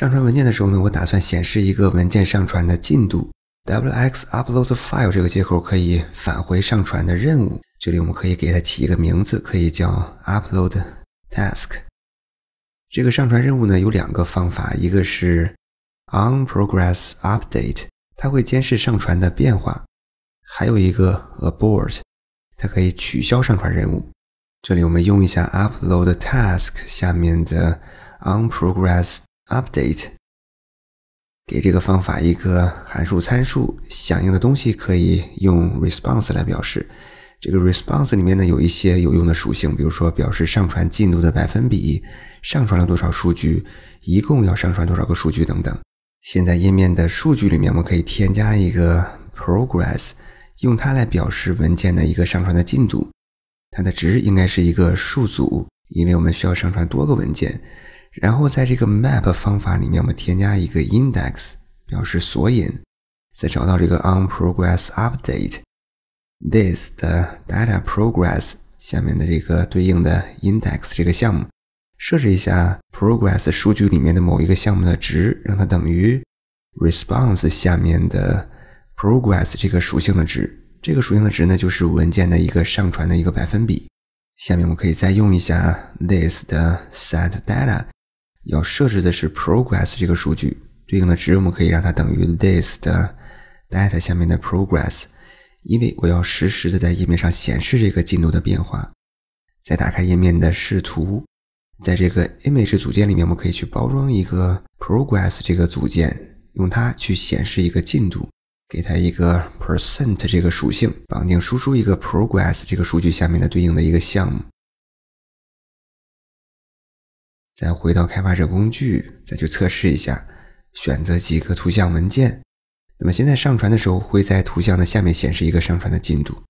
上传文件的时候呢，我打算显示一个文件上传的进度。wx.uploadFile 这个接口可以返回上传的任务，这里我们可以给它起一个名字，可以叫 upload task。这个上传任务呢有两个方法，一个是 onProgressUpdate，它会监视上传的变化；还有一个 abort，它可以取消上传任务。这里我们用一下 upload task 下面的 onProgress。update 给这个方法一个函数参数，响应的东西可以用 response 来表示。这个 response 里面呢有一些有用的属性，比如说表示上传进度的百分比，上传了多少数据，一共要上传多少个数据等等。现在页面的数据里面，我们可以添加一个 progress，用它来表示文件的一个上传的进度。它的值应该是一个数组，因为我们需要上传多个文件。然后在这个 map 方法里面，我们添加一个 index，表示索引。再找到这个 on progress update this 的 data progress 下面的这个对应的 index 这个项目，设置一下 progress 数据里面的某一个项目的值，让它等于 response 下面的 progress 这个属性的值。这个属性的值呢，就是文件的一个上传的一个百分比。下面我可以再用一下 this 的 set data。要设置的是 progress 这个数据对应的值，我们可以让它等于 this 的 data 下面的 progress，因为我要实时的在页面上显示这个进度的变化。再打开页面的视图，在这个 image 组件里面，我们可以去包装一个 progress 这个组件，用它去显示一个进度，给它一个 percent 这个属性，绑定输出一个 progress 这个数据下面的对应的一个项目。再回到开发者工具，再去测试一下，选择几个图像文件。那么现在上传的时候，会在图像的下面显示一个上传的进度。